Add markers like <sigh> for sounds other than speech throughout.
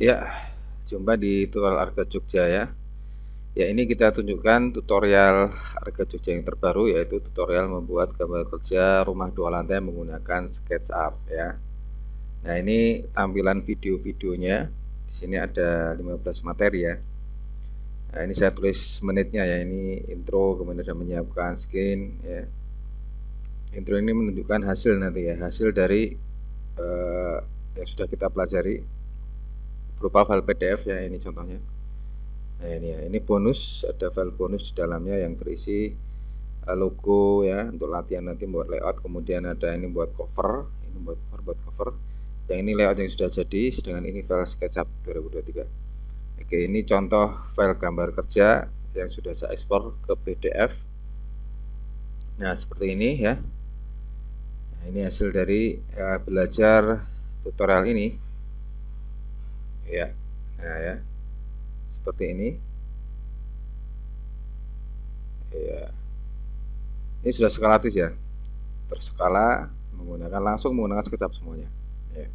Ya, jumpa di tutorial Arga Jogja ya. Ya, ini kita tunjukkan tutorial Arga Jogja yang terbaru yaitu tutorial membuat gambar kerja rumah dua lantai menggunakan SketchUp ya. Nah, ini tampilan video-videonya. Di sini ada 15 materi ya. Nah, ini saya tulis menitnya ya. Ini intro, kemudian ada menyiapkan skin ya. Intro ini menunjukkan hasil nanti ya, hasil dari uh, yang sudah kita pelajari berupa file PDF ya ini contohnya. Nah ini ya, ini bonus ada file bonus di dalamnya yang berisi eh, logo ya untuk latihan nanti buat layout. Kemudian ada ini buat cover, ini buat cover, buat cover. Yang ini layout yang sudah jadi, sedangkan ini file SketchUp 2023. Oke ini contoh file gambar kerja yang sudah saya ekspor ke PDF. Nah seperti ini ya. Nah, ini hasil dari uh, belajar tutorial ini ya nah, ya seperti ini ya ini sudah skalatis ya terskala menggunakan langsung menggunakan SketchUp semuanya ya.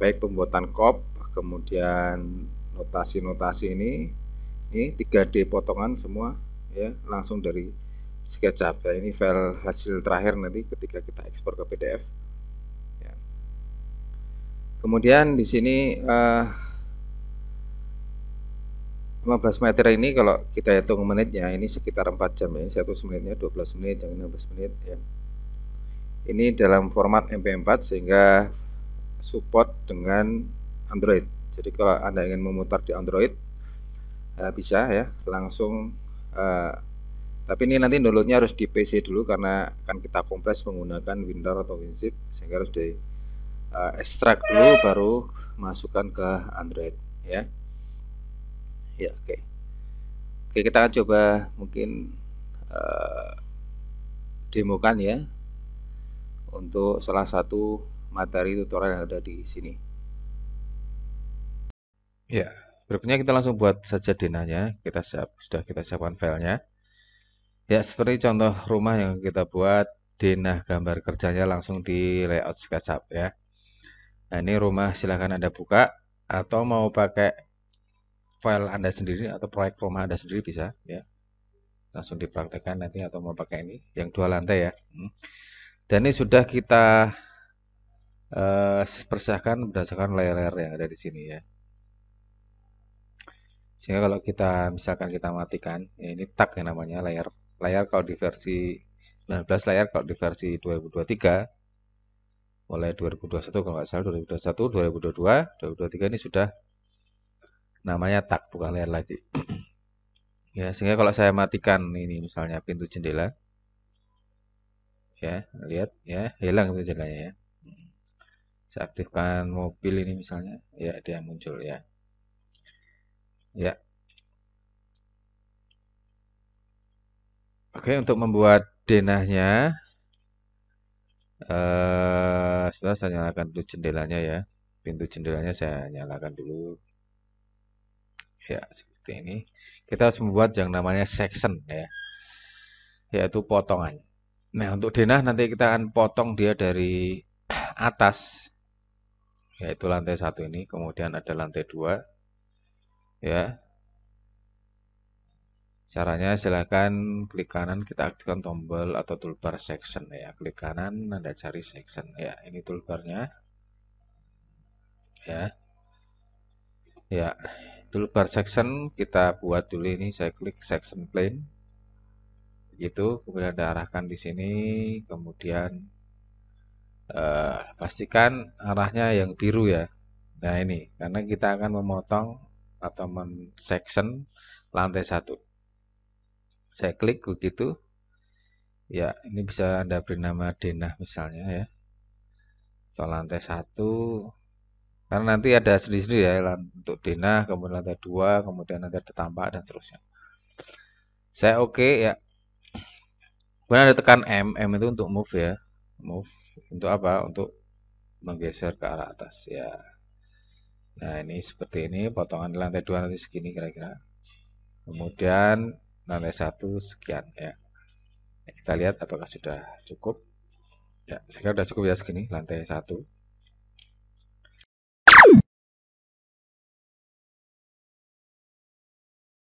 baik pembuatan kop kemudian notasi-notasi ini ini 3D potongan semua ya langsung dari SketchUp ya nah, ini file hasil terakhir nanti ketika kita ekspor ke PDF Kemudian di sini uh, eh, 15 meter ini kalau kita hitung menitnya ini sekitar 4 jam ya. Satu menitnya 12 menit, yang 16 menit ya. Ini dalam format MP4 sehingga support dengan Android. Jadi kalau Anda ingin memutar di Android uh, bisa ya, langsung uh, tapi ini nanti downloadnya harus di PC dulu karena akan kita kompres menggunakan Windows atau WinZip sehingga harus di uh, eh, ekstrak dulu baru masukkan ke Android ya ya oke okay. oke okay, kita akan coba mungkin uh, demokan ya untuk salah satu materi tutorial yang ada di sini ya berikutnya kita langsung buat saja denanya kita siap sudah kita siapkan filenya ya seperti contoh rumah yang kita buat denah gambar kerjanya langsung di layout SketchUp ya Nah, ini rumah silahkan Anda buka atau mau pakai file Anda sendiri atau proyek rumah Anda sendiri bisa ya. Langsung dipraktekkan nanti atau mau pakai ini yang dua lantai ya. Hmm. Dan ini sudah kita uh, persahkan berdasarkan layer-layer yang ada di sini ya. Sehingga kalau kita misalkan kita matikan, ya ini tag yang namanya layer. Layer kalau di versi 19 layer kalau di versi 2023 mulai 2021 kalau nggak salah 2021 2022 2023 ini sudah namanya tak bukan layar lagi <clears throat> ya sehingga kalau saya matikan ini misalnya pintu jendela ya lihat ya hilang pintu jendelanya ya saya aktifkan mobil ini misalnya ya dia muncul ya ya oke untuk membuat denahnya eh, setelah saya nyalakan dulu jendelanya ya pintu jendelanya saya nyalakan dulu ya seperti ini kita harus membuat yang namanya section ya yaitu potongan nah untuk denah nanti kita akan potong dia dari atas yaitu lantai satu ini kemudian ada lantai dua ya Caranya silahkan klik kanan kita aktifkan tombol atau toolbar section ya. Klik kanan Anda cari section ya. Ini toolbarnya ya. Ya, toolbar section kita buat dulu ini. Saya klik section plane. Begitu, kemudian Anda arahkan di sini, kemudian eh, pastikan arahnya yang biru ya. Nah, ini karena kita akan memotong atau men section lantai satu saya klik begitu ya ini bisa anda beri nama denah misalnya ya atau lantai satu karena nanti ada sendiri-sendiri ya untuk denah kemudian lantai dua kemudian nanti ada tampak dan seterusnya saya oke okay, ya kemudian ada tekan M M itu untuk move ya move untuk apa untuk menggeser ke arah atas ya nah ini seperti ini potongan lantai dua nanti segini kira-kira kemudian satu sekian ya nah, kita lihat apakah sudah cukup ya saya kira sudah cukup ya segini lantai satu